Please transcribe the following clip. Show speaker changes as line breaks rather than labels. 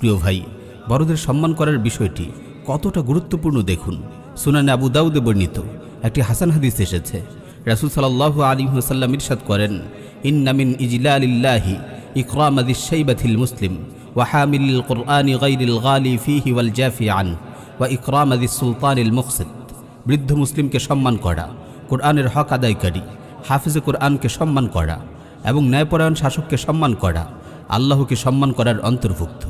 প্রিয় ভাই বড়দের সম্মান করার বিষয়টি কতটা গুরুত্বপূর্ণ দেখুন সুনানে আবু দাউদে বর্ণিত একটি হাসান হাদিস এসেছে রাসুল সাল্লাহ আলী হাসাল্লাম ইরশাদ করেন ইন্নামিন ইজিলা আলিল্লাহি ইকরাম আদি মুসলিম ওয়াহামিল কোরআনি গাইরিল গালি ফিহি ওয়াল জাফি আন বা ইকরাম আদি সুলতানিল মুকসিদ বৃদ্ধ মুসলিমকে সম্মান করা কোরআনের হক আদায়কারী হাফিজে কোরআনকে সম্মান করা এবং ন্যায়পরায়ণ শাসককে সম্মান করা আল্লাহকে সম্মান করার অন্তর্ভুক্ত